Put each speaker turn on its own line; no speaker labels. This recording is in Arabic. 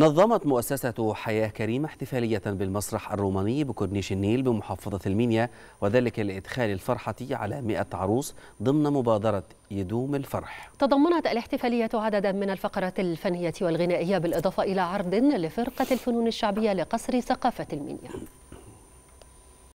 نظمت مؤسسة حياة كريمة احتفالية بالمسرح الروماني بكورنيش النيل بمحافظة المنيا وذلك لإدخال الفرحة على 100 عروس ضمن مبادرة يدوم الفرح
تضمنت الاحتفالية عددا من الفقرات الفنية والغنائية بالإضافة إلى عرض لفرقة الفنون الشعبية لقصر ثقافة المنيا